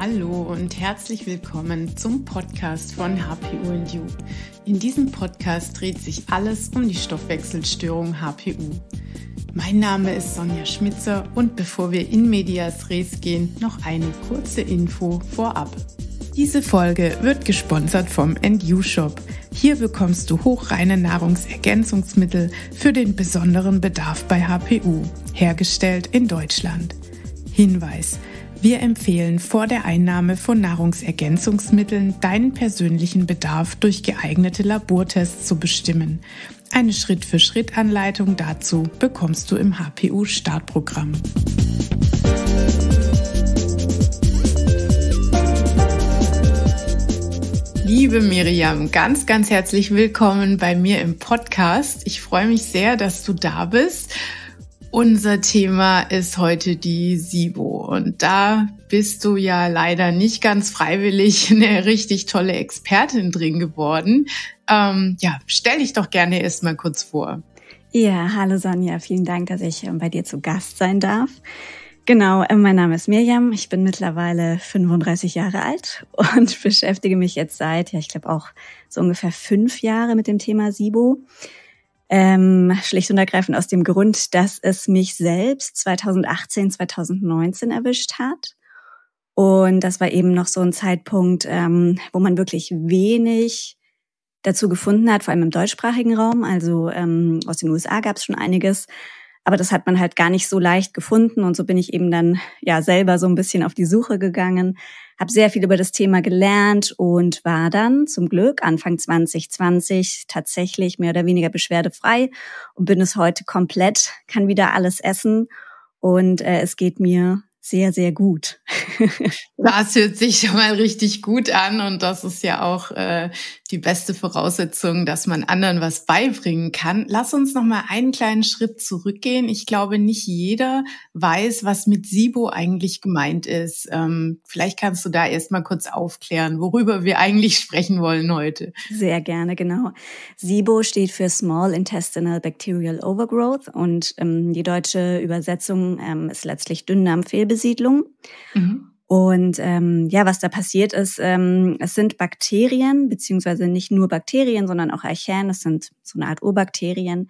Hallo und herzlich willkommen zum Podcast von HPU and You. In diesem Podcast dreht sich alles um die Stoffwechselstörung HPU. Mein Name ist Sonja Schmitzer und bevor wir in Medias Res gehen, noch eine kurze Info vorab. Diese Folge wird gesponsert vom End You Shop. Hier bekommst du hochreine Nahrungsergänzungsmittel für den besonderen Bedarf bei HPU, hergestellt in Deutschland. Hinweis: wir empfehlen vor der Einnahme von Nahrungsergänzungsmitteln deinen persönlichen Bedarf durch geeignete Labortests zu bestimmen. Eine Schritt-für-Schritt-Anleitung dazu bekommst du im HPU-Startprogramm. Liebe Miriam, ganz, ganz herzlich willkommen bei mir im Podcast. Ich freue mich sehr, dass du da bist. Unser Thema ist heute die SIBO und da bist du ja leider nicht ganz freiwillig eine richtig tolle Expertin drin geworden. Ähm, ja, stell dich doch gerne erstmal kurz vor. Ja, hallo Sonja, vielen Dank, dass ich äh, bei dir zu Gast sein darf. Genau, äh, mein Name ist Mirjam, ich bin mittlerweile 35 Jahre alt und beschäftige mich jetzt seit, ja, ich glaube auch so ungefähr fünf Jahre mit dem Thema SIBO. Ähm, schlicht und ergreifend aus dem Grund, dass es mich selbst 2018, 2019 erwischt hat. Und das war eben noch so ein Zeitpunkt, ähm, wo man wirklich wenig dazu gefunden hat, vor allem im deutschsprachigen Raum. Also ähm, aus den USA gab es schon einiges, aber das hat man halt gar nicht so leicht gefunden und so bin ich eben dann ja selber so ein bisschen auf die Suche gegangen, habe sehr viel über das Thema gelernt und war dann zum Glück Anfang 2020 tatsächlich mehr oder weniger beschwerdefrei und bin es heute komplett, kann wieder alles essen und äh, es geht mir sehr, sehr gut. das hört sich schon mal richtig gut an und das ist ja auch äh, die beste Voraussetzung, dass man anderen was beibringen kann. Lass uns noch mal einen kleinen Schritt zurückgehen. Ich glaube, nicht jeder weiß, was mit SIBO eigentlich gemeint ist. Ähm, vielleicht kannst du da erst mal kurz aufklären, worüber wir eigentlich sprechen wollen heute. Sehr gerne, genau. SIBO steht für Small Intestinal Bacterial Overgrowth und ähm, die deutsche Übersetzung ähm, ist letztlich Dünndarmfehlbesiedlung. Mhm. Und ähm, ja, was da passiert ist, ähm, es sind Bakterien, beziehungsweise nicht nur Bakterien, sondern auch Archäen, es sind so eine Art Urbakterien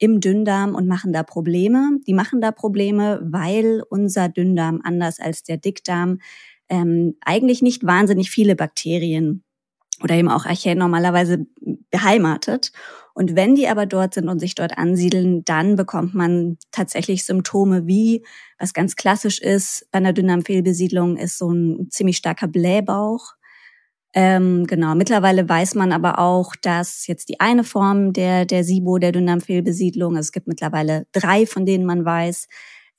im Dünndarm und machen da Probleme. Die machen da Probleme, weil unser Dünndarm anders als der Dickdarm ähm, eigentlich nicht wahnsinnig viele Bakterien oder eben auch Archäen normalerweise beheimatet. Und wenn die aber dort sind und sich dort ansiedeln, dann bekommt man tatsächlich Symptome wie, was ganz klassisch ist, bei einer Dünndarmfehlbesiedlung ist so ein ziemlich starker Blähbauch. Ähm, genau, mittlerweile weiß man aber auch, dass jetzt die eine Form der, der SIBO, der Dünndarmfehlbesiedlung, also es gibt mittlerweile drei, von denen man weiß,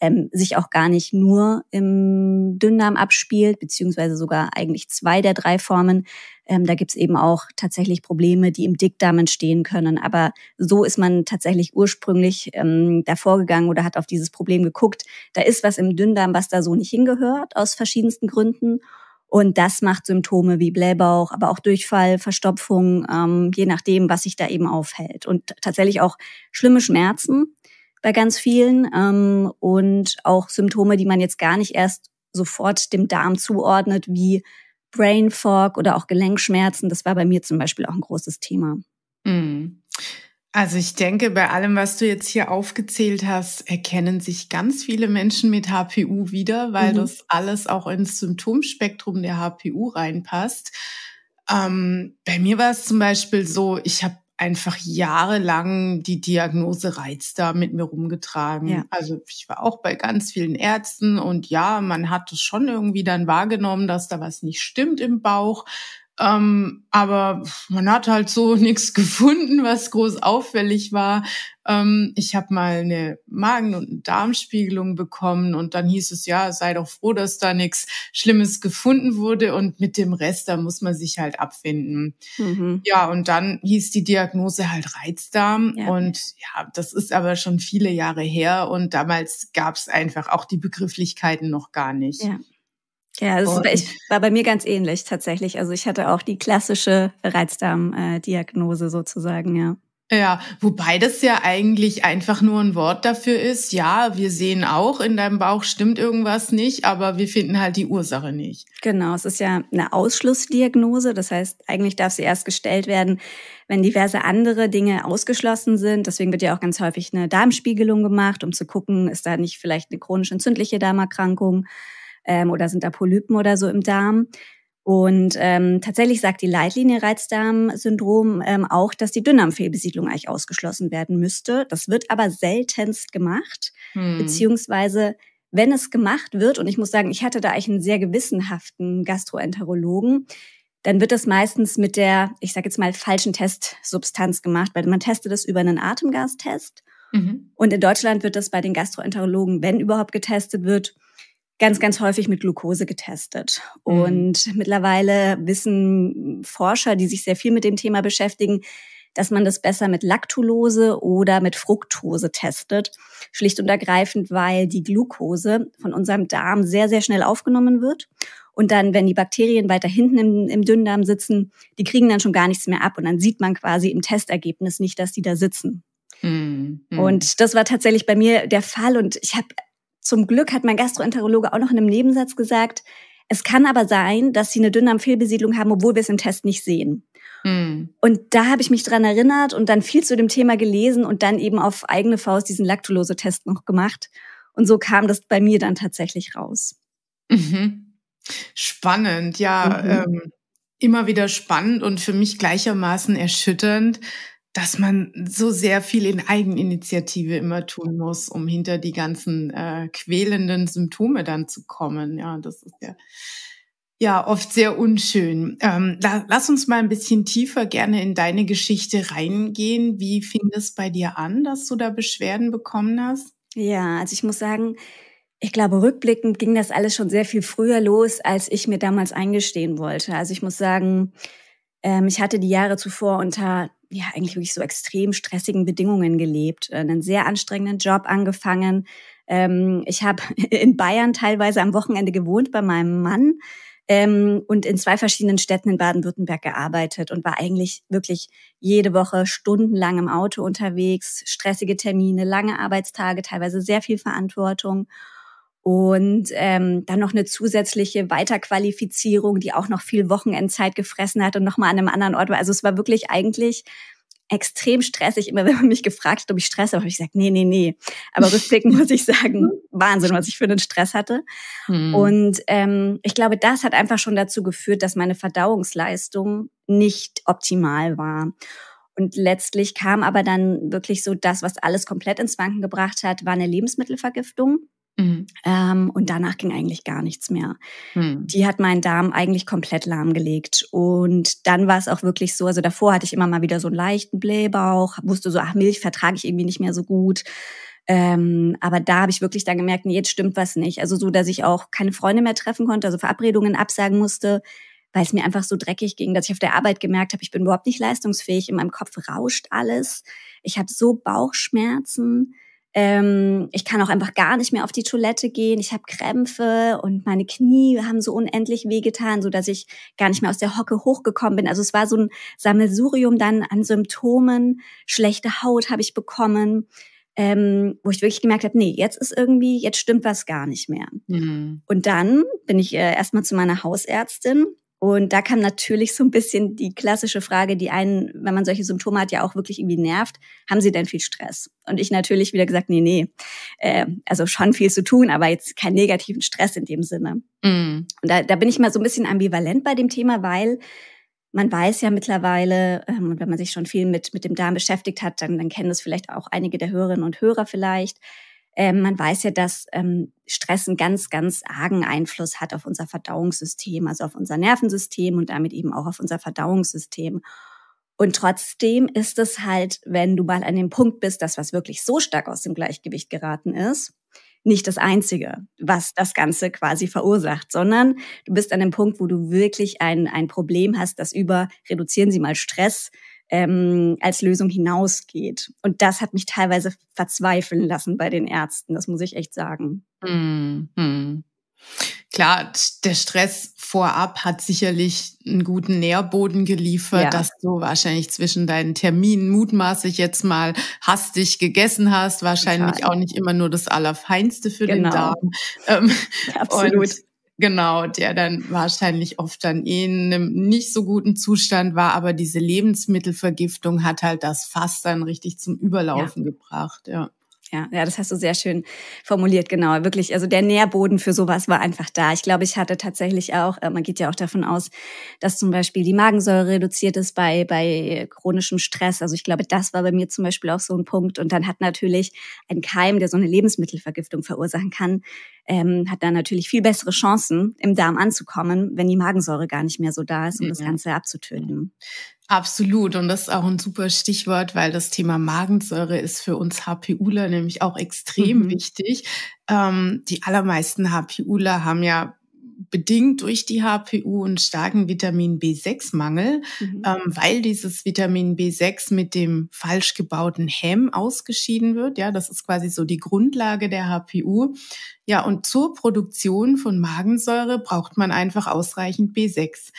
ähm, sich auch gar nicht nur im Dünndarm abspielt, beziehungsweise sogar eigentlich zwei der drei Formen ähm, da gibt es eben auch tatsächlich Probleme, die im Dickdarm entstehen können. Aber so ist man tatsächlich ursprünglich ähm, davor gegangen oder hat auf dieses Problem geguckt. Da ist was im Dünndarm, was da so nicht hingehört, aus verschiedensten Gründen. Und das macht Symptome wie Blähbauch, aber auch Durchfall, Verstopfung, ähm, je nachdem, was sich da eben aufhält. Und tatsächlich auch schlimme Schmerzen bei ganz vielen ähm, und auch Symptome, die man jetzt gar nicht erst sofort dem Darm zuordnet, wie Brain Fog oder auch Gelenkschmerzen. Das war bei mir zum Beispiel auch ein großes Thema. Mhm. Also ich denke, bei allem, was du jetzt hier aufgezählt hast, erkennen sich ganz viele Menschen mit HPU wieder, weil mhm. das alles auch ins Symptomspektrum der HPU reinpasst. Ähm, bei mir war es zum Beispiel so, ich habe einfach jahrelang die Diagnose da mit mir rumgetragen. Ja. Also ich war auch bei ganz vielen Ärzten und ja, man hat es schon irgendwie dann wahrgenommen, dass da was nicht stimmt im Bauch. Ähm, aber man hat halt so nichts gefunden, was groß auffällig war. Ähm, ich habe mal eine Magen- und eine Darmspiegelung bekommen und dann hieß es, ja, sei doch froh, dass da nichts Schlimmes gefunden wurde und mit dem Rest, da muss man sich halt abfinden. Mhm. Ja, und dann hieß die Diagnose halt Reizdarm ja. und ja, das ist aber schon viele Jahre her und damals gab es einfach auch die Begrifflichkeiten noch gar nicht. Ja. Ja, das also bei, ich, war bei mir ganz ähnlich tatsächlich. Also ich hatte auch die klassische Reizdarm-Diagnose äh, sozusagen, ja. Ja, wobei das ja eigentlich einfach nur ein Wort dafür ist. Ja, wir sehen auch, in deinem Bauch stimmt irgendwas nicht, aber wir finden halt die Ursache nicht. Genau, es ist ja eine Ausschlussdiagnose. Das heißt, eigentlich darf sie erst gestellt werden, wenn diverse andere Dinge ausgeschlossen sind. Deswegen wird ja auch ganz häufig eine Darmspiegelung gemacht, um zu gucken, ist da nicht vielleicht eine chronisch entzündliche Darmerkrankung ähm, oder sind da Polypen oder so im Darm. Und ähm, tatsächlich sagt die Leitlinie Reizdarmsyndrom ähm, auch, dass die Dünndarmfehlbesiedlung eigentlich ausgeschlossen werden müsste. Das wird aber seltenst gemacht, hm. beziehungsweise wenn es gemacht wird, und ich muss sagen, ich hatte da eigentlich einen sehr gewissenhaften Gastroenterologen, dann wird das meistens mit der, ich sage jetzt mal, falschen Testsubstanz gemacht, weil man testet das über einen Atemgastest. Mhm. Und in Deutschland wird das bei den Gastroenterologen, wenn überhaupt getestet wird, ganz, ganz häufig mit Glucose getestet. Mhm. Und mittlerweile wissen Forscher, die sich sehr viel mit dem Thema beschäftigen, dass man das besser mit Lactulose oder mit Fructose testet. Schlicht und ergreifend, weil die Glucose von unserem Darm sehr, sehr schnell aufgenommen wird. Und dann, wenn die Bakterien weiter hinten im, im, Dünndarm sitzen, die kriegen dann schon gar nichts mehr ab. Und dann sieht man quasi im Testergebnis nicht, dass die da sitzen. Mm, Und das war tatsächlich bei mir der Fall. Und ich habe zum Glück hat mein Gastroenterologe auch noch in einem Nebensatz gesagt, es kann aber sein, dass sie eine Dünndarmfehlbesiedlung haben, obwohl wir es im Test nicht sehen. Mhm. Und da habe ich mich dran erinnert und dann viel zu dem Thema gelesen und dann eben auf eigene Faust diesen Laktulose-Test noch gemacht. Und so kam das bei mir dann tatsächlich raus. Mhm. Spannend, ja. Mhm. Ähm, immer wieder spannend und für mich gleichermaßen erschütternd, dass man so sehr viel in Eigeninitiative immer tun muss, um hinter die ganzen äh, quälenden Symptome dann zu kommen. Ja, das ist ja, ja oft sehr unschön. Ähm, la lass uns mal ein bisschen tiefer gerne in deine Geschichte reingehen. Wie fing es bei dir an, dass du da Beschwerden bekommen hast? Ja, also ich muss sagen, ich glaube, rückblickend ging das alles schon sehr viel früher los, als ich mir damals eingestehen wollte. Also ich muss sagen, ähm, ich hatte die Jahre zuvor unter ja eigentlich wirklich so extrem stressigen Bedingungen gelebt, äh, einen sehr anstrengenden Job angefangen. Ähm, ich habe in Bayern teilweise am Wochenende gewohnt bei meinem Mann ähm, und in zwei verschiedenen Städten in Baden-Württemberg gearbeitet und war eigentlich wirklich jede Woche stundenlang im Auto unterwegs, stressige Termine, lange Arbeitstage, teilweise sehr viel Verantwortung. Und ähm, dann noch eine zusätzliche Weiterqualifizierung, die auch noch viel Wochenendzeit gefressen hat und nochmal an einem anderen Ort war. Also es war wirklich eigentlich extrem stressig. Immer wenn man mich gefragt hat, ob ich Stress habe, habe ich gesagt, nee, nee, nee. Aber rückblickend muss ich sagen, Wahnsinn, was ich für einen Stress hatte. Hm. Und ähm, ich glaube, das hat einfach schon dazu geführt, dass meine Verdauungsleistung nicht optimal war. Und letztlich kam aber dann wirklich so das, was alles komplett ins Wanken gebracht hat, war eine Lebensmittelvergiftung. Mhm. Ähm, und danach ging eigentlich gar nichts mehr. Mhm. Die hat meinen Darm eigentlich komplett lahmgelegt. Und dann war es auch wirklich so, also davor hatte ich immer mal wieder so einen leichten Blähbauch, wusste so, ach, Milch vertrage ich irgendwie nicht mehr so gut. Ähm, aber da habe ich wirklich dann gemerkt, nee, jetzt stimmt was nicht. Also so, dass ich auch keine Freunde mehr treffen konnte, also Verabredungen absagen musste, weil es mir einfach so dreckig ging, dass ich auf der Arbeit gemerkt habe, ich bin überhaupt nicht leistungsfähig, in meinem Kopf rauscht alles. Ich habe so Bauchschmerzen ähm, ich kann auch einfach gar nicht mehr auf die Toilette gehen. Ich habe Krämpfe und meine Knie haben so unendlich wehgetan, so dass ich gar nicht mehr aus der Hocke hochgekommen bin. Also es war so ein Sammelsurium dann an Symptomen. Schlechte Haut habe ich bekommen, ähm, wo ich wirklich gemerkt habe, nee, jetzt ist irgendwie, jetzt stimmt was gar nicht mehr. Mhm. Und dann bin ich äh, erstmal zu meiner Hausärztin und da kam natürlich so ein bisschen die klassische Frage, die einen, wenn man solche Symptome hat, ja auch wirklich irgendwie nervt, haben sie denn viel Stress? Und ich natürlich wieder gesagt, nee, nee, äh, also schon viel zu tun, aber jetzt keinen negativen Stress in dem Sinne. Mm. Und da, da bin ich mal so ein bisschen ambivalent bei dem Thema, weil man weiß ja mittlerweile, ähm, und wenn man sich schon viel mit, mit dem Darm beschäftigt hat, dann, dann kennen das vielleicht auch einige der Hörerinnen und Hörer vielleicht, ähm, man weiß ja, dass ähm, Stress einen ganz, ganz argen Einfluss hat auf unser Verdauungssystem, also auf unser Nervensystem und damit eben auch auf unser Verdauungssystem. Und trotzdem ist es halt, wenn du mal an dem Punkt bist, dass was wirklich so stark aus dem Gleichgewicht geraten ist, nicht das Einzige, was das Ganze quasi verursacht, sondern du bist an dem Punkt, wo du wirklich ein, ein Problem hast, das über, reduzieren Sie mal Stress, ähm, als Lösung hinausgeht. Und das hat mich teilweise verzweifeln lassen bei den Ärzten, das muss ich echt sagen. Mhm. Klar, der Stress vorab hat sicherlich einen guten Nährboden geliefert, ja. dass du wahrscheinlich zwischen deinen Terminen mutmaßlich jetzt mal hastig gegessen hast, wahrscheinlich Total. auch nicht immer nur das Allerfeinste für genau. den Darm. Ähm, Absolut. Und Genau, der dann wahrscheinlich oft dann eh in einem nicht so guten Zustand war, aber diese Lebensmittelvergiftung hat halt das Fass dann richtig zum Überlaufen ja. gebracht, ja. Ja, ja, das hast du sehr schön formuliert, genau. Wirklich, also der Nährboden für sowas war einfach da. Ich glaube, ich hatte tatsächlich auch, äh, man geht ja auch davon aus, dass zum Beispiel die Magensäure reduziert ist bei, bei chronischem Stress. Also ich glaube, das war bei mir zum Beispiel auch so ein Punkt. Und dann hat natürlich ein Keim, der so eine Lebensmittelvergiftung verursachen kann, ähm, hat dann natürlich viel bessere Chancen, im Darm anzukommen, wenn die Magensäure gar nicht mehr so da ist, um mhm. das Ganze abzutöten. Absolut. Und das ist auch ein super Stichwort, weil das Thema Magensäure ist für uns HPUler nämlich auch extrem mhm. wichtig. Ähm, die allermeisten HPUler haben ja bedingt durch die HPU einen starken Vitamin B6-Mangel, mhm. ähm, weil dieses Vitamin B6 mit dem falsch gebauten Hemm ausgeschieden wird. Ja, das ist quasi so die Grundlage der HPU. Ja, und zur Produktion von Magensäure braucht man einfach ausreichend B6.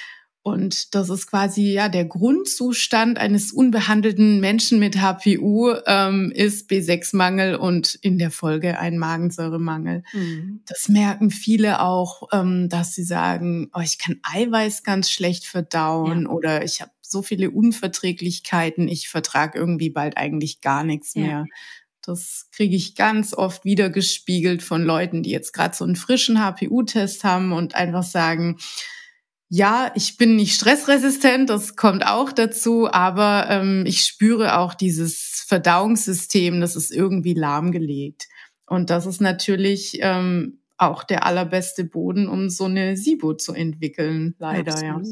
Und das ist quasi ja der Grundzustand eines unbehandelten Menschen mit HPU ähm, ist B6-Mangel und in der Folge ein Magensäuremangel. Mhm. Das merken viele auch, ähm, dass sie sagen, oh, ich kann Eiweiß ganz schlecht verdauen ja. oder ich habe so viele Unverträglichkeiten, ich vertrage irgendwie bald eigentlich gar nichts ja. mehr. Das kriege ich ganz oft wieder gespiegelt von Leuten, die jetzt gerade so einen frischen HPU-Test haben und einfach sagen, ja, ich bin nicht stressresistent, das kommt auch dazu, aber ähm, ich spüre auch dieses Verdauungssystem, das ist irgendwie lahmgelegt. Und das ist natürlich ähm, auch der allerbeste Boden, um so eine SIBO zu entwickeln, leider. Absolut. Ja.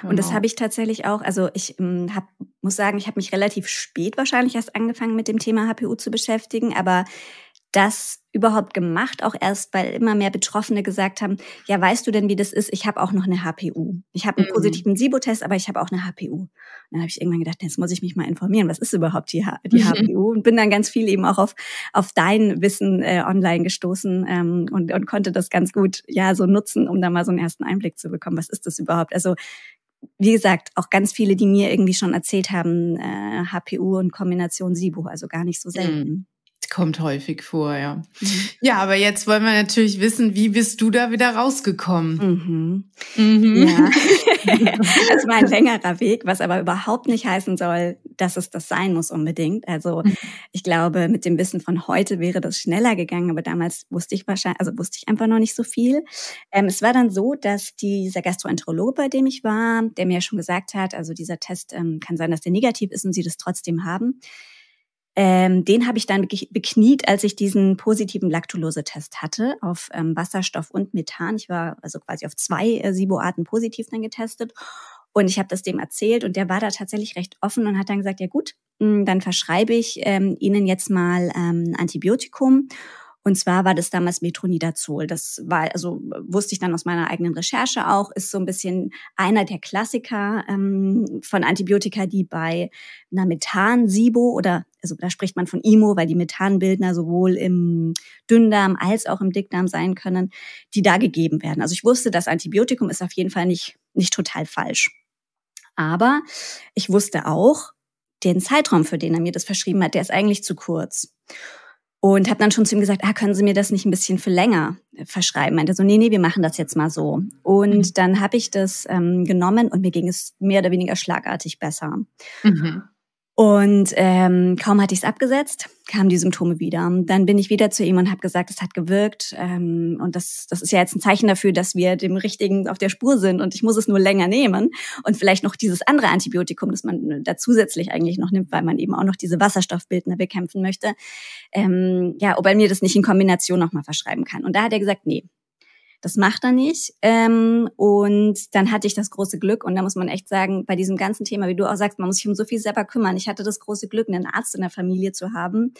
Genau. Und das genau. habe ich tatsächlich auch, also ich ähm, hab, muss sagen, ich habe mich relativ spät wahrscheinlich erst angefangen mit dem Thema HPU zu beschäftigen, aber das überhaupt gemacht, auch erst, weil immer mehr Betroffene gesagt haben, ja, weißt du denn, wie das ist? Ich habe auch noch eine HPU. Ich habe einen mhm. positiven SIBO-Test, aber ich habe auch eine HPU. Und dann habe ich irgendwann gedacht, jetzt muss ich mich mal informieren, was ist überhaupt die, die mhm. HPU? Und bin dann ganz viel eben auch auf, auf dein Wissen äh, online gestoßen ähm, und, und konnte das ganz gut ja so nutzen, um da mal so einen ersten Einblick zu bekommen, was ist das überhaupt? Also wie gesagt, auch ganz viele, die mir irgendwie schon erzählt haben, äh, HPU und Kombination SIBO, also gar nicht so mhm. selten. Mhm kommt häufig vor, ja. Mhm. Ja, aber jetzt wollen wir natürlich wissen, wie bist du da wieder rausgekommen? Mhm. Mhm. Ja. das war ein längerer Weg, was aber überhaupt nicht heißen soll, dass es das sein muss unbedingt. Also mhm. ich glaube, mit dem Wissen von heute wäre das schneller gegangen, aber damals wusste ich wahrscheinlich, also wusste ich einfach noch nicht so viel. Ähm, es war dann so, dass dieser Gastroenterologe, bei dem ich war, der mir ja schon gesagt hat, also dieser Test ähm, kann sein, dass der negativ ist und sie das trotzdem haben ähm, den habe ich dann bekniet, als ich diesen positiven Lactulose-Test hatte auf ähm, Wasserstoff und Methan. Ich war also quasi auf zwei äh, Siboarten positiv dann getestet. Und ich habe das dem erzählt und der war da tatsächlich recht offen und hat dann gesagt, ja gut, mh, mm, dann verschreibe ich ähm, Ihnen jetzt mal ähm, Antibiotikum. Und zwar war das damals Metronidazol. Das war, also wusste ich dann aus meiner eigenen Recherche auch, ist so ein bisschen einer der Klassiker ähm, von Antibiotika, die bei einer Methan-Sibo oder also da spricht man von IMO, weil die Methanbildner sowohl im Dünndarm als auch im Dickdarm sein können, die da gegeben werden. Also ich wusste, das Antibiotikum ist auf jeden Fall nicht, nicht total falsch. Aber ich wusste auch, den Zeitraum, für den er mir das verschrieben hat, der ist eigentlich zu kurz. Und habe dann schon zu ihm gesagt, ah, können Sie mir das nicht ein bisschen für länger äh, verschreiben? Meinte so, nee, nee, wir machen das jetzt mal so. Und mhm. dann habe ich das ähm, genommen und mir ging es mehr oder weniger schlagartig besser. Mhm. Und ähm, kaum hatte ich es abgesetzt, kamen die Symptome wieder. Dann bin ich wieder zu ihm und habe gesagt, es hat gewirkt. Ähm, und das, das ist ja jetzt ein Zeichen dafür, dass wir dem Richtigen auf der Spur sind und ich muss es nur länger nehmen. Und vielleicht noch dieses andere Antibiotikum, das man äh, da zusätzlich eigentlich noch nimmt, weil man eben auch noch diese Wasserstoffbildner bekämpfen möchte. Ähm, ja, ob er mir das nicht in Kombination nochmal verschreiben kann. Und da hat er gesagt, nee, das macht er nicht. Ähm, und dann hatte ich das große Glück. Und da muss man echt sagen, bei diesem ganzen Thema, wie du auch sagst, man muss sich um so viel selber kümmern. Ich hatte das große Glück, einen Arzt in der Familie zu haben,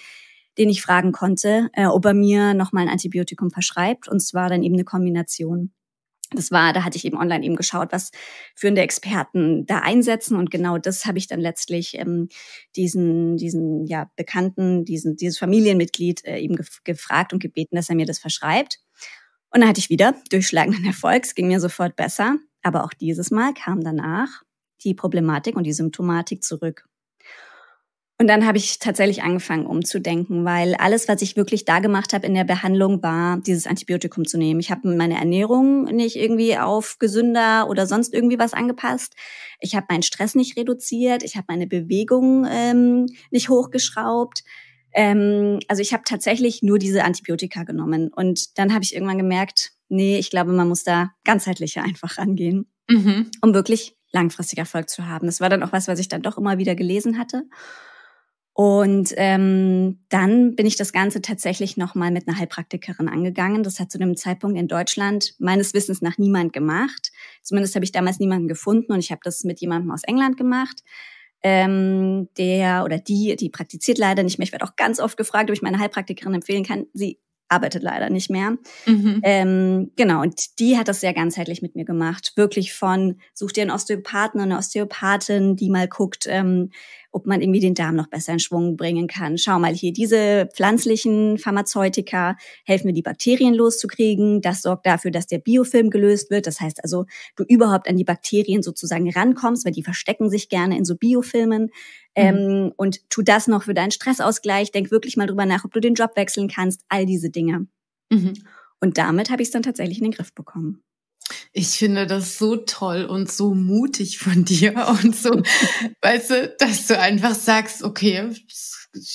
den ich fragen konnte, äh, ob er mir nochmal ein Antibiotikum verschreibt. Und zwar dann eben eine Kombination. Das war, da hatte ich eben online eben geschaut, was führende Experten da einsetzen. Und genau das habe ich dann letztlich ähm, diesen, diesen ja, Bekannten, diesen, dieses Familienmitglied äh, eben gef gefragt und gebeten, dass er mir das verschreibt. Und dann hatte ich wieder durchschlagenden Erfolg, es ging mir sofort besser. Aber auch dieses Mal kam danach die Problematik und die Symptomatik zurück. Und dann habe ich tatsächlich angefangen umzudenken, weil alles, was ich wirklich da gemacht habe in der Behandlung, war, dieses Antibiotikum zu nehmen. Ich habe meine Ernährung nicht irgendwie auf gesünder oder sonst irgendwie was angepasst. Ich habe meinen Stress nicht reduziert. Ich habe meine Bewegung ähm, nicht hochgeschraubt. Ähm, also ich habe tatsächlich nur diese Antibiotika genommen. Und dann habe ich irgendwann gemerkt, nee, ich glaube, man muss da ganzheitlicher einfach rangehen, mhm. um wirklich langfristig Erfolg zu haben. Das war dann auch was, was ich dann doch immer wieder gelesen hatte. Und ähm, dann bin ich das Ganze tatsächlich nochmal mit einer Heilpraktikerin angegangen. Das hat zu dem Zeitpunkt in Deutschland meines Wissens nach niemand gemacht. Zumindest habe ich damals niemanden gefunden und ich habe das mit jemandem aus England gemacht ähm, der oder die, die praktiziert leider nicht mehr. Ich werde auch ganz oft gefragt, ob ich meine Heilpraktikerin empfehlen kann. Sie arbeitet leider nicht mehr. Mhm. Ähm, genau, und die hat das sehr ganzheitlich mit mir gemacht. Wirklich von, such dir einen Osteopathen und eine Osteopathin, die mal guckt, ähm, ob man irgendwie den Darm noch besser in Schwung bringen kann. Schau mal hier, diese pflanzlichen Pharmazeutika helfen mir, die Bakterien loszukriegen. Das sorgt dafür, dass der Biofilm gelöst wird. Das heißt also, du überhaupt an die Bakterien sozusagen rankommst, weil die verstecken sich gerne in so Biofilmen. Mhm. Ähm, und tu das noch für deinen Stressausgleich. Denk wirklich mal drüber nach, ob du den Job wechseln kannst. All diese Dinge. Mhm. Und damit habe ich es dann tatsächlich in den Griff bekommen. Ich finde das so toll und so mutig von dir und so, weißt du, dass du einfach sagst, okay,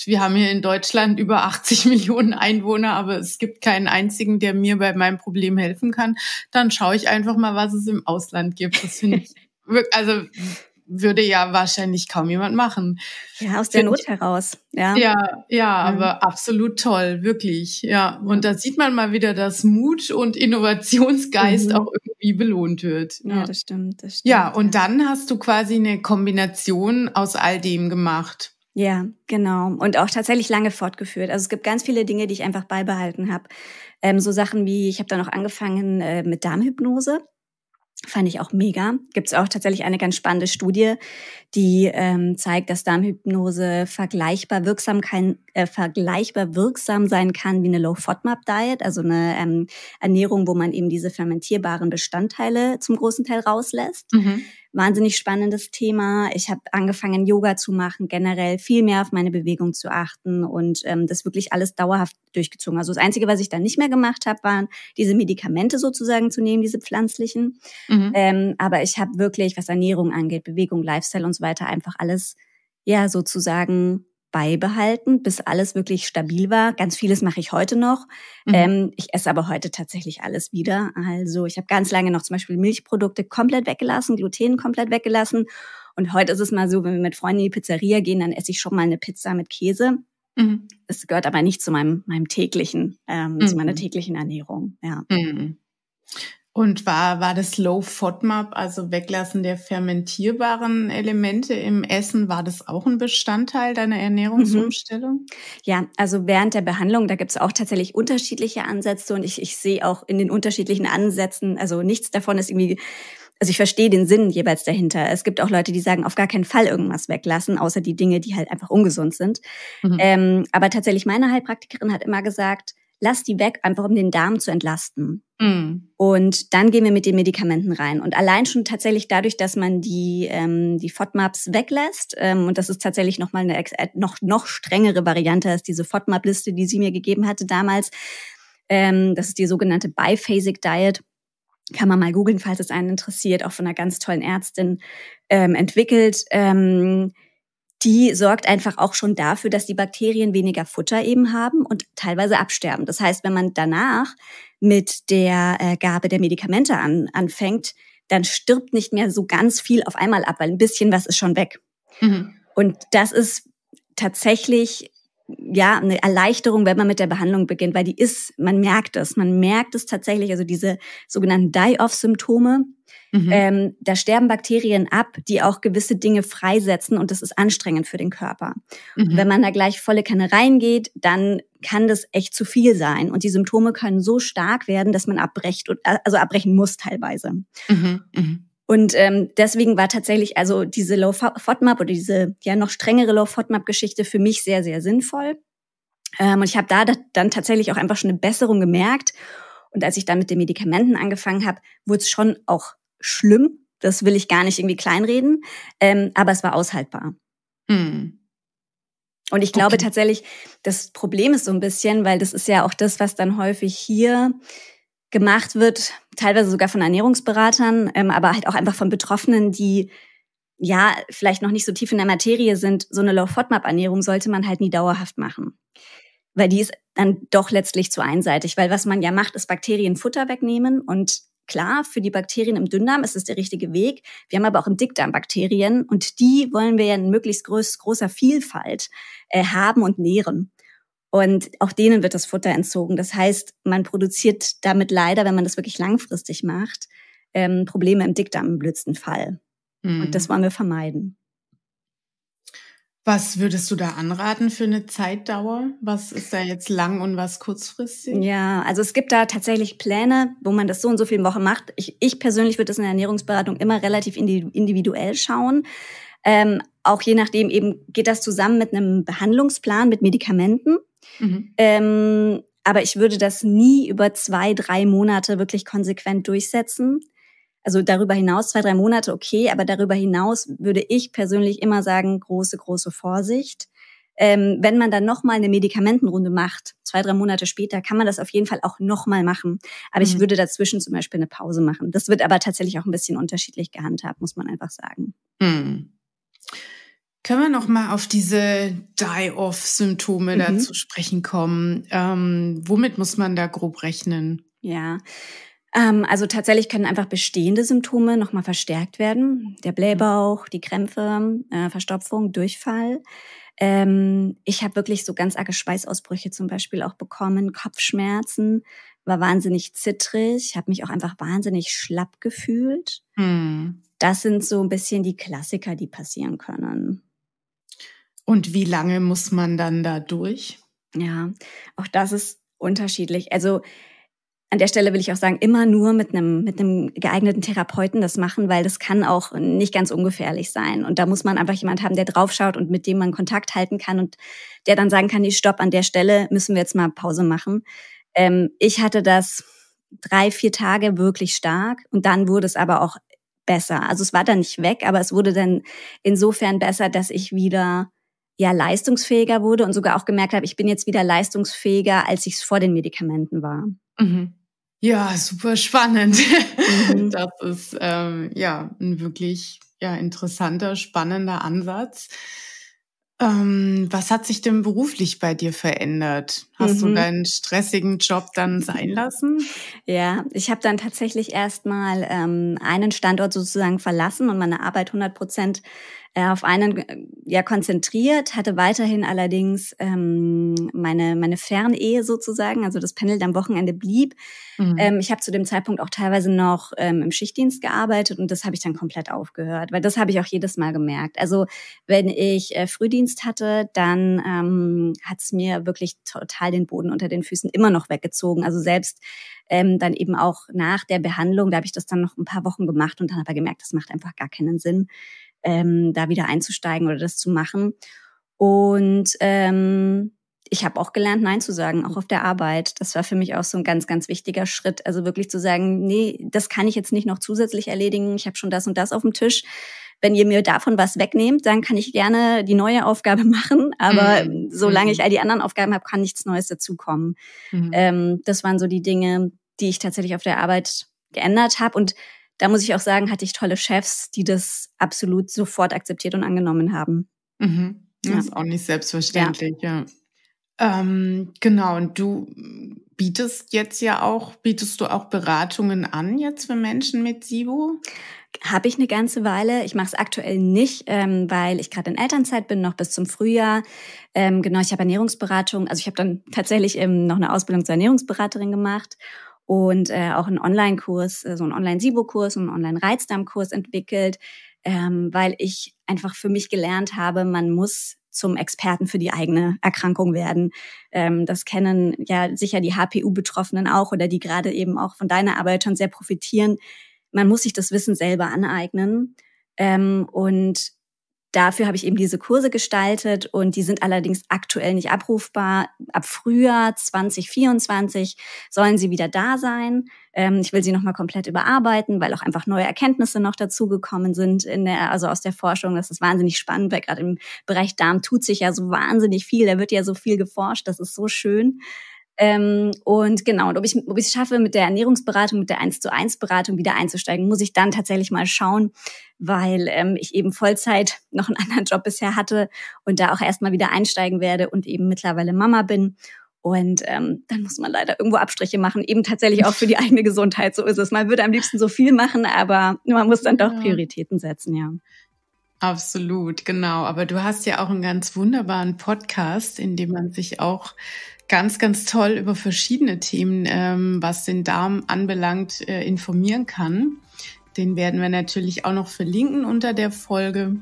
wir haben hier in Deutschland über 80 Millionen Einwohner, aber es gibt keinen einzigen, der mir bei meinem Problem helfen kann. Dann schaue ich einfach mal, was es im Ausland gibt. Das finde ich also würde ja wahrscheinlich kaum jemand machen. Ja, aus der Not heraus. Ja, ja, ja aber absolut toll, wirklich. Ja, und da sieht man mal wieder, dass Mut und Innovationsgeist mhm. auch irgendwie belohnt wird. Ja. ja, das stimmt, das stimmt. Ja, und ja. dann hast du quasi eine Kombination aus all dem gemacht. Ja, genau. Und auch tatsächlich lange fortgeführt. Also es gibt ganz viele Dinge, die ich einfach beibehalten habe. Ähm, so Sachen wie, ich habe dann auch angefangen äh, mit Darmhypnose. Fand ich auch mega. Gibt es auch tatsächlich eine ganz spannende Studie, die ähm, zeigt, dass Darmhypnose vergleichbar wirksam, kein, äh, vergleichbar wirksam sein kann wie eine Low-FODMAP-Diet, also eine ähm, Ernährung, wo man eben diese fermentierbaren Bestandteile zum großen Teil rauslässt. Mhm. Wahnsinnig spannendes Thema. Ich habe angefangen, Yoga zu machen, generell viel mehr auf meine Bewegung zu achten und ähm, das wirklich alles dauerhaft durchgezogen. Also das Einzige, was ich dann nicht mehr gemacht habe, waren diese Medikamente sozusagen zu nehmen, diese pflanzlichen. Mhm. Ähm, aber ich habe wirklich, was Ernährung angeht, Bewegung, Lifestyle und so so weiter einfach alles ja sozusagen beibehalten, bis alles wirklich stabil war. Ganz vieles mache ich heute noch. Mhm. Ähm, ich esse aber heute tatsächlich alles wieder. Also ich habe ganz lange noch zum Beispiel Milchprodukte komplett weggelassen, Gluten komplett weggelassen. Und heute ist es mal so, wenn wir mit Freunden in die Pizzeria gehen, dann esse ich schon mal eine Pizza mit Käse. Mhm. Es gehört aber nicht zu meinem, meinem täglichen, ähm, mhm. zu meiner mhm. täglichen Ernährung. Ja. Mhm. Und war, war das Low FODMAP, also Weglassen der fermentierbaren Elemente im Essen, war das auch ein Bestandteil deiner mhm. Ernährungsumstellung? Mhm. Ja, also während der Behandlung, da gibt es auch tatsächlich unterschiedliche Ansätze und ich, ich sehe auch in den unterschiedlichen Ansätzen, also nichts davon ist irgendwie also ich verstehe den Sinn jeweils dahinter. Es gibt auch Leute, die sagen, auf gar keinen Fall irgendwas weglassen, außer die Dinge, die halt einfach ungesund sind. Mhm. Ähm, aber tatsächlich meine Heilpraktikerin hat immer gesagt, lass die weg, einfach um den Darm zu entlasten. Mm. Und dann gehen wir mit den Medikamenten rein. Und allein schon tatsächlich dadurch, dass man die, ähm, die FODMAPs weglässt, ähm, und das ist tatsächlich nochmal eine äh, noch, noch strengere Variante als diese FODMAP-Liste, die sie mir gegeben hatte damals. Ähm, das ist die sogenannte Biphasic Diet. Kann man mal googeln, falls es einen interessiert, auch von einer ganz tollen Ärztin ähm, entwickelt. Ähm, die sorgt einfach auch schon dafür, dass die Bakterien weniger Futter eben haben und teilweise absterben. Das heißt, wenn man danach mit der äh, Gabe der Medikamente an, anfängt, dann stirbt nicht mehr so ganz viel auf einmal ab, weil ein bisschen was ist schon weg. Mhm. Und das ist tatsächlich ja, eine Erleichterung, wenn man mit der Behandlung beginnt, weil die ist, man merkt es, man merkt es tatsächlich, also diese sogenannten Die-Off-Symptome, mhm. ähm, da sterben Bakterien ab, die auch gewisse Dinge freisetzen und das ist anstrengend für den Körper. Mhm. wenn man da gleich volle Kanne reingeht, dann kann das echt zu viel sein und die Symptome können so stark werden, dass man abbrecht, äh, also abbrechen muss teilweise. Mhm. mhm. Und ähm, deswegen war tatsächlich also diese Low FODMAP oder diese ja noch strengere Low FODMAP-Geschichte für mich sehr, sehr sinnvoll. Ähm, und ich habe da dann tatsächlich auch einfach schon eine Besserung gemerkt. Und als ich dann mit den Medikamenten angefangen habe, wurde es schon auch schlimm. Das will ich gar nicht irgendwie kleinreden. Ähm, aber es war aushaltbar. Hm. Und ich glaube okay. tatsächlich, das Problem ist so ein bisschen, weil das ist ja auch das, was dann häufig hier gemacht wird, teilweise sogar von Ernährungsberatern, ähm, aber halt auch einfach von Betroffenen, die ja vielleicht noch nicht so tief in der Materie sind. So eine Low-FODMAP-Ernährung sollte man halt nie dauerhaft machen, weil die ist dann doch letztlich zu einseitig, weil was man ja macht, ist Bakterienfutter wegnehmen und Klar, für die Bakterien im Dünndarm ist es der richtige Weg. Wir haben aber auch im Dickdarm Bakterien und die wollen wir ja in möglichst groß, großer Vielfalt äh, haben und nähren. Und auch denen wird das Futter entzogen. Das heißt, man produziert damit leider, wenn man das wirklich langfristig macht, ähm, Probleme im Dickdarm im blödsten Fall. Mhm. Und das mhm. wollen wir vermeiden. Was würdest du da anraten für eine Zeitdauer? Was ist da jetzt lang und was kurzfristig? Ja, also es gibt da tatsächlich Pläne, wo man das so und so viele Wochen macht. Ich, ich persönlich würde das in der Ernährungsberatung immer relativ individuell schauen. Ähm, auch je nachdem eben geht das zusammen mit einem Behandlungsplan, mit Medikamenten. Mhm. Ähm, aber ich würde das nie über zwei, drei Monate wirklich konsequent durchsetzen. Also darüber hinaus, zwei, drei Monate, okay, aber darüber hinaus würde ich persönlich immer sagen, große, große Vorsicht. Ähm, wenn man dann nochmal eine Medikamentenrunde macht, zwei, drei Monate später, kann man das auf jeden Fall auch nochmal machen. Aber mhm. ich würde dazwischen zum Beispiel eine Pause machen. Das wird aber tatsächlich auch ein bisschen unterschiedlich gehandhabt, muss man einfach sagen. Mhm. Können wir noch mal auf diese Die-Off-Symptome mhm. dazu sprechen kommen? Ähm, womit muss man da grob rechnen? Ja, ähm, also tatsächlich können einfach bestehende Symptome noch mal verstärkt werden. Der Blähbauch, die Krämpfe, äh, Verstopfung, Durchfall. Ähm, ich habe wirklich so ganz arge Schweißausbrüche zum Beispiel auch bekommen, Kopfschmerzen, war wahnsinnig zittrig, habe mich auch einfach wahnsinnig schlapp gefühlt. Mhm. Das sind so ein bisschen die Klassiker, die passieren können. Und wie lange muss man dann da durch? Ja, auch das ist unterschiedlich. Also an der Stelle will ich auch sagen, immer nur mit einem, mit einem geeigneten Therapeuten das machen, weil das kann auch nicht ganz ungefährlich sein. Und da muss man einfach jemand haben, der draufschaut und mit dem man Kontakt halten kann und der dann sagen kann, nee, stopp, an der Stelle müssen wir jetzt mal Pause machen. Ähm, ich hatte das drei, vier Tage wirklich stark und dann wurde es aber auch besser. Also es war dann nicht weg, aber es wurde dann insofern besser, dass ich wieder ja leistungsfähiger wurde und sogar auch gemerkt habe, ich bin jetzt wieder leistungsfähiger, als ich es vor den Medikamenten war. Mhm. Ja, super spannend. Mhm. Das ist ähm, ja ein wirklich ja, interessanter, spannender Ansatz. Ähm, was hat sich denn beruflich bei dir verändert? Hast mhm. du deinen stressigen Job dann sein lassen? Ja, ich habe dann tatsächlich erstmal ähm, einen Standort sozusagen verlassen und meine Arbeit 100 Prozent äh, auf einen äh, ja konzentriert, hatte weiterhin allerdings ähm, meine, meine Fernehe sozusagen, also das Pendeln am Wochenende blieb. Mhm. Ähm, ich habe zu dem Zeitpunkt auch teilweise noch ähm, im Schichtdienst gearbeitet und das habe ich dann komplett aufgehört, weil das habe ich auch jedes Mal gemerkt. Also wenn ich äh, Frühdienst hatte, dann ähm, hat es mir wirklich total den Boden unter den Füßen immer noch weggezogen. Also selbst ähm, dann eben auch nach der Behandlung, da habe ich das dann noch ein paar Wochen gemacht und dann ich gemerkt, das macht einfach gar keinen Sinn ähm, da wieder einzusteigen oder das zu machen. Und ähm, ich habe auch gelernt, Nein zu sagen, auch auf der Arbeit. Das war für mich auch so ein ganz, ganz wichtiger Schritt. Also wirklich zu sagen, nee, das kann ich jetzt nicht noch zusätzlich erledigen. Ich habe schon das und das auf dem Tisch. Wenn ihr mir davon was wegnehmt, dann kann ich gerne die neue Aufgabe machen. Aber mhm. solange ich mhm. all die anderen Aufgaben habe, kann nichts Neues dazukommen. Mhm. Ähm, das waren so die Dinge, die ich tatsächlich auf der Arbeit geändert habe. Und da muss ich auch sagen, hatte ich tolle Chefs, die das absolut sofort akzeptiert und angenommen haben. Mhm. Das ja. ist auch nicht selbstverständlich, ja. ja. Ähm, genau, und du bietest jetzt ja auch, bietest du auch Beratungen an jetzt für Menschen mit SIBO? Habe ich eine ganze Weile. Ich mache es aktuell nicht, ähm, weil ich gerade in Elternzeit bin, noch bis zum Frühjahr. Ähm, genau, ich habe Ernährungsberatung. Also ich habe dann tatsächlich ähm, noch eine Ausbildung zur Ernährungsberaterin gemacht und äh, auch einen Online-Kurs, äh, so einen Online-Sibo-Kurs und einen Online-Reizdarm-Kurs entwickelt, ähm, weil ich einfach für mich gelernt habe, man muss zum Experten für die eigene Erkrankung werden. Ähm, das kennen ja sicher die HPU-Betroffenen auch oder die gerade eben auch von deiner Arbeit schon sehr profitieren. Man muss sich das Wissen selber aneignen. Ähm, und Dafür habe ich eben diese Kurse gestaltet und die sind allerdings aktuell nicht abrufbar. Ab Frühjahr 2024 sollen sie wieder da sein. Ähm, ich will sie nochmal komplett überarbeiten, weil auch einfach neue Erkenntnisse noch dazugekommen sind in der, also aus der Forschung. Das ist wahnsinnig spannend, weil gerade im Bereich Darm tut sich ja so wahnsinnig viel. Da wird ja so viel geforscht. Das ist so schön. Ähm, und genau, und ob ich ob ich es schaffe, mit der Ernährungsberatung, mit der 1 zu 1 Beratung wieder einzusteigen, muss ich dann tatsächlich mal schauen, weil ähm, ich eben Vollzeit noch einen anderen Job bisher hatte und da auch erstmal wieder einsteigen werde und eben mittlerweile Mama bin. Und ähm, dann muss man leider irgendwo Abstriche machen, eben tatsächlich auch für die eigene Gesundheit. So ist es. Man würde am liebsten so viel machen, aber man muss dann doch Prioritäten setzen, ja. Absolut, genau. Aber du hast ja auch einen ganz wunderbaren Podcast, in dem man sich auch ganz, ganz toll über verschiedene Themen, ähm, was den Darm anbelangt, äh, informieren kann. Den werden wir natürlich auch noch verlinken unter der Folge.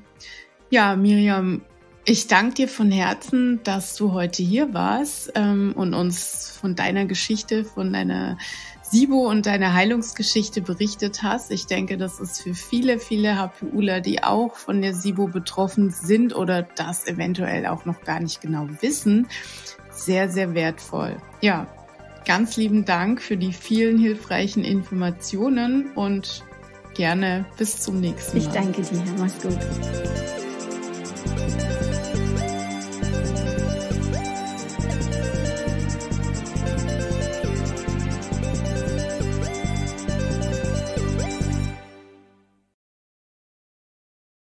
Ja, Miriam, ich danke dir von Herzen, dass du heute hier warst ähm, und uns von deiner Geschichte, von deiner Sibo und deiner Heilungsgeschichte berichtet hast. Ich denke, das ist für viele, viele HPUler, die auch von der Sibo betroffen sind oder das eventuell auch noch gar nicht genau wissen, sehr, sehr wertvoll. Ja, ganz lieben Dank für die vielen hilfreichen Informationen und gerne bis zum nächsten Mal. Ich danke dir. Mach's gut.